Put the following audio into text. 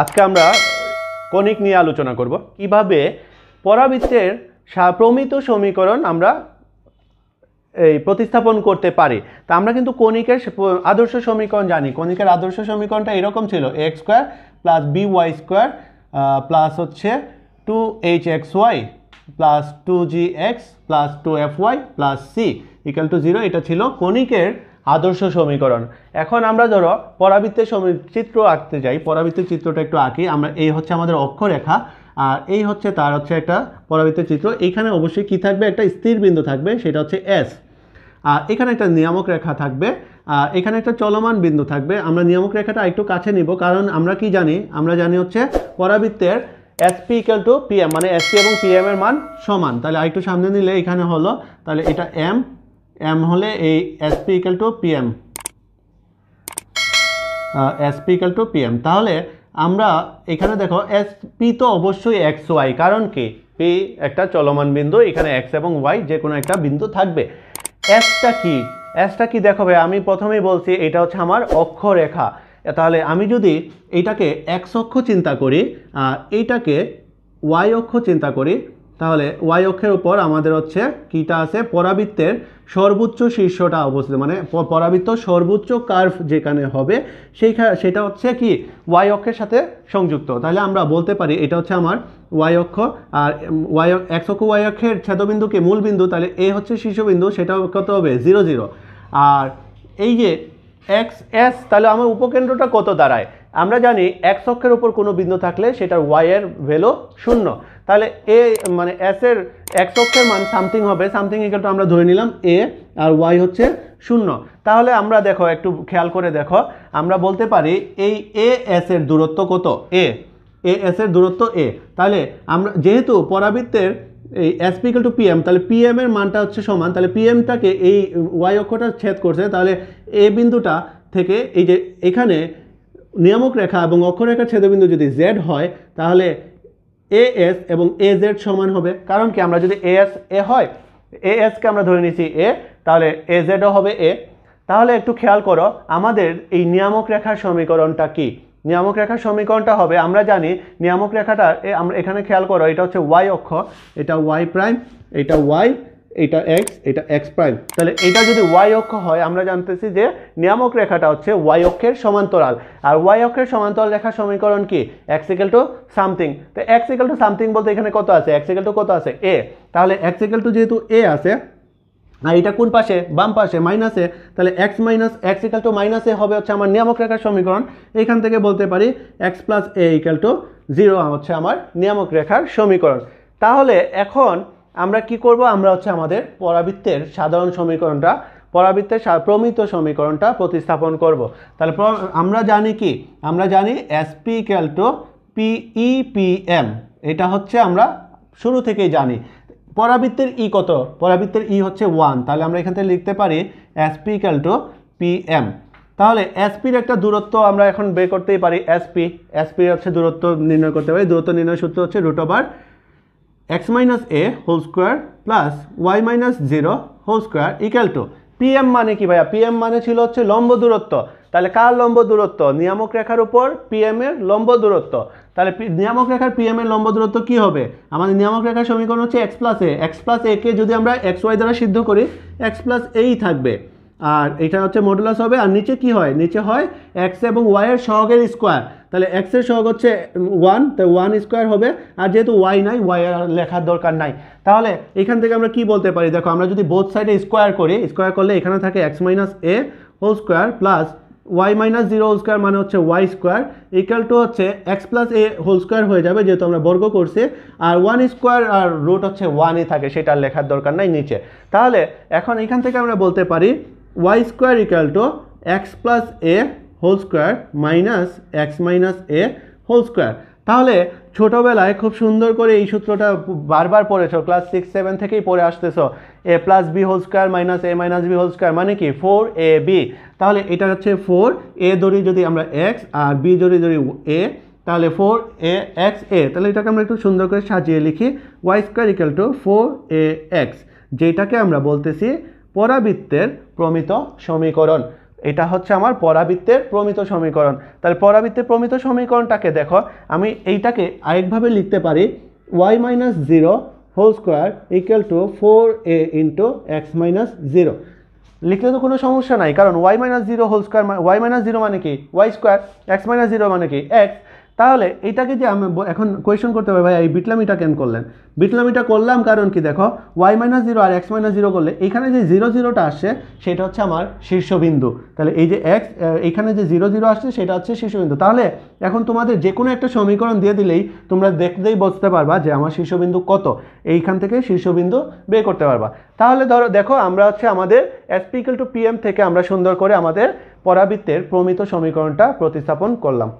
আজকে আমরা কণিক নিয়ে আলোচনা করব কিভাবে পরাবৃত্তের প্রমিত সমীকরণ আমরা এই প্রতিস্থাপন করতে পারি তা আমরা কিন্তু কণিকের আদর্শ সমীকরণ জানি কণিকের আদর্শ সমীকরণটা এরকম ছিল X square plus B Y square plus হচ্ছে two H X Y plus two G X plus two F Y plus C equal to zero এটা ছিল কণিকের আদর্শ সমীকরণ এখন আমরা ধরো পরাবৃত্তের চিত্র আঁকতে যাই পরাবৃত্তের চিত্রটা একটু আঁকি আমরা এই হচ্ছে আমাদের অক্ষরেখা আর এই হচ্ছে তার হচ্ছে একটা পরাবৃত্তের চিত্র এখানে অবশ্যই কি থাকবে একটা স্থির বিন্দু থাকবে সেটা হচ্ছে এস আর এখানে একটা নিয়ামক রেখা থাকবে এখানে একটা চলমান বিন্দু থাকবে আমরা নিয়ামক রেখাটা একটু কাছে নিব কারণ আমরা কি জানি আমরা জানি হচ্ছে পরাবৃত্তের এসপি ইকাল টু পিএম মানে এসপি এবং পিএম এর মান সমান তাহলে আরেকটু সামনে নিলে এখানে হলো তাহলে এটা এম এম হলে এই SP equal to PM SP equal to PM তাহলে আমরা এখানে দেখো এসপি তো অবশ্যই এক্স ওয়াই কারণ কি পি একটা চলমান বিন্দু এখানে এক্স এবং ওয়াই যে কোনো একটা বিন্দু থাকবে এসটা কি এসটা কি দেখো ভাই আমি প্রথমেই বলছি এটা হচ্ছে আমার অক্ষরেখা তাহলে আমি যদি এইটাকে এক্স অক্ষ চিন্তা করি এইটাকে ওয়াই অক্ষ চিন্তা করি তাহলে ওয়াই অক্ষের উপর আমাদের হচ্ছে কীটা আছে পরাবৃত্তের সর্বোচ্চ শীর্ষটা অবস্থিত মানে পরাবৃত্ত সর্বোচ্চ কার্ভ যেখানে হবে সেইখা সেটা হচ্ছে কি ওয়াই অক্ষের সাথে সংযুক্ত তাহলে আমরা বলতে পারি এটা হচ্ছে আমার ওয়াই অক্ষ আর ওয়াই এক্স অক্ষ ওয়াই অক্ষের ছেদবিন্দুকে বিন্দু তাহলে এ হচ্ছে শীর্ষবিন্দু সেটা কত হবে জিরো জিরো আর এই যে এক্স এস তাহলে আমার উপকেন্দ্রটা কত দাঁড়ায় আমরা জানি এক অক্ষের উপর কোনো বিন্দু থাকলে সেটার ওয়াইয়ের ভ্যালু শূন্য তাহলে এ মানে এসের এক অক্ষের মান সামথিং হবে সামথিং তো আমরা ধরে নিলাম এ আর ওয়াই হচ্ছে শূন্য তাহলে আমরা দেখো একটু খেয়াল করে দেখো আমরা বলতে পারি এই এ এস এর দূরত্ব কত এ এ এস এর দূরত্ব এ তাহলে আমরা যেহেতু পরাবৃত্তের এই এস পিকাল টু পিএম তাহলে পিএম এর মানটা হচ্ছে সমান তাহলে পিএমটাকে এই ওয়াই অক্ষটা ছেদ করছে তাহলে এ বিন্দুটা থেকে এই যে এখানে নিয়ামক রেখা এবং অক্ষরেখার ছেদবিন্দু যদি জেড হয় তাহলে এ এস এবং এ জেড সমান হবে কারণ কি আমরা যদি এ এস এ হয় এ এসকে আমরা ধরে নিয়েছি এ তাহলে এ জেডও হবে এ তাহলে একটু খেয়াল করো আমাদের এই নিয়ামক রেখার সমীকরণটা কি নিয়ামক রেখার সমীকরণটা হবে আমরা জানি নিয়ামক রেখাটা আমরা এখানে খেয়াল করো এটা হচ্ছে ওয়াই অক্ষ এটা ওয়াই প্রাইম এটা ওয়াই এটা এক্স এটা এক্স প্রাইম তাহলে এটা যদি ওয়াই অক্ষ হয় আমরা জানতেছি যে নিয়ামক রেখাটা হচ্ছে ওয়াই অক্ষের সমান্তরাল আর ওয়াই অক্ষের সমান্তরাল রেখার সমীকরণ কি এক্সিক্যাল টু সামথিং তো এক্সিক্যাল টু সামথিং বলতে এখানে কত আছে এক্সিক্যাল টু কত আছে এ তাহলে এক্সিক্যাল টু যেহেতু এ আছে আর এটা কোন পাশে বাম পাশে মাইনাসে তাহলে X minus X equal to মাইনাসে হবে হচ্ছে আমার নিয়ামক রেখার সমীকরণ এখান থেকে বলতে পারি X plus A equal to zero হচ্ছে আমার নিয়ামক রেখার সমীকরণ তাহলে এখন আমরা কি করব আমরা হচ্ছে আমাদের পরাবৃত্তের সাধারণ সমীকরণটা পরাবৃত্তের প্রমিত সমীকরণটা প্রতিস্থাপন করব তাহলে আমরা জানি কি আমরা জানি এসপি ক্যালটো পিইপিএম এটা হচ্ছে আমরা শুরু থেকেই জানি পরাবৃত্তের ই e কত পরাবৃত্তের ই e হচ্ছে ওয়ান তাহলে আমরা এখান থেকে লিখতে পারি এসপি ক্যালটো পিএম তাহলে এসপির একটা দূরত্ব আমরা এখন বের করতেই পারি এসপি এসপি হচ্ছে দূরত্ব নির্ণয় করতে পারি দূরত্ব নির্ণয় সূত্র হচ্ছে root over x minus A whole square plus Y minus zero whole square equal to pm মানে কি ভাইয়া pm মানে ছিল হচ্ছে লম্ব দূরত্ব তাহলে কার লম্ব দূরত্ব নিয়ামক রেখার উপর pm এর লম্ব দূরত্ব তাহলে নিয়ামক রেখার pm এর লম্ব দূরত্ব কি হবে আমাদের নিয়ামক রেখার সমীকরণ হচ্ছে x plus a x plus a কে যদি আমরা এক্স ওয়াই দ্বারা সিদ্ধ করি এক্স প্লাস এই থাকবে আর এটা হচ্ছে মডুলাস হবে আর নিচে কি হয় নিচে হয় এক্স এবং ওয়াইয়ের সহগের স্কোয়ার তাহলে এক্সের সহগ হচ্ছে ওয়ান তাই ওয়ান স্কোয়ার হবে আর যেহেতু ওয়াই নাই ওয়াই আর লেখার দরকার নাই তাহলে এখান থেকে আমরা কি বলতে পারি দেখো আমরা যদি বোথ সাইডে স্কোয়ার করি স্কোয়ার করলে এখানে থাকে X minus A whole square plus Y minus zero whole square মানে হচ্ছে ওয়াই স্কোয়ার ইকাল টু হচ্ছে X plus A whole square হয়ে যাবে যেহেতু আমরা বর্গ করছি আর ওয়ান স্কোয়ার আর রুট হচ্ছে ওয়ানই থাকে সেটা লেখার দরকার নাই নিচে তাহলে এখন এখান থেকে আমরা বলতে পারি Y square equal to X plus A whole square minus X minus A whole square তাহলে ছোটোবেলায় খুব সুন্দর করে এই সূত্রটা বারবার পড়েছো ক্লাস সিক্স সেভেন থেকেই পড়ে আসতেছো A plus B whole square minus A minus B whole square মানে কি ফোর এ বি তাহলে এটা হচ্ছে ফোর এ দড়ি যদি আমরা এক্স আর বি দড়ি দড়ি এ তাহলে ফোর এ এক্স এ তাহলে এটাকে আমরা একটু সুন্দর করে সাজিয়ে লিখি Y square equal to four A X যেটাকে আমরা বলতেছি পরাবৃত্তের প্রমিত সমীকরণ এটা হচ্ছে আমার পরাবৃত্তের প্রমিত সমীকরণ তাহলে পরাবৃত্তের প্রমিত সমীকরণটাকে দেখো আমি এইটাকে আরেকভাবে লিখতে পারি Y minus zero whole square equal to four A into X minus zero লিখলে তো কোনো সমস্যা নাই কারণ Y minus zero whole square Y minus zero মানে কি Y square X minus zero মানে কি এক্স তাহলে এটাকে যে আমি এখন কোয়েশন করতে পারি ভাই এই বিটলামিটা কেন করলেন বিটলামিটা করলাম কারণ কি দেখো ওয়াই মাইনাস জিরো আর এক্স মাইনাস জিরো করলে এখানে যে জিরো জিরোটা আসছে সেটা হচ্ছে আমার শীর্ষবিন্দু তাহলে এই যে এক্স এখানে যে জিরো জিরো আসছে সেটা হচ্ছে শীর্ষবিন্দু তাহলে এখন তোমাদের যে কোনো একটা সমীকরণ দিয়ে দিলেই তোমরা দেখতেই বুঝতে পারবা যে আমার শীর্ষবিন্দু কত এইখান থেকে শীর্ষবিন্দু বের করতে পারবা তাহলে ধরো দেখো আমরা হচ্ছে আমাদের এসপিকেল টু পিএম থেকে আমরা সুন্দর করে আমাদের পরাবৃত্তের প্রমিত সমীকরণটা প্রতিস্থাপন করলাম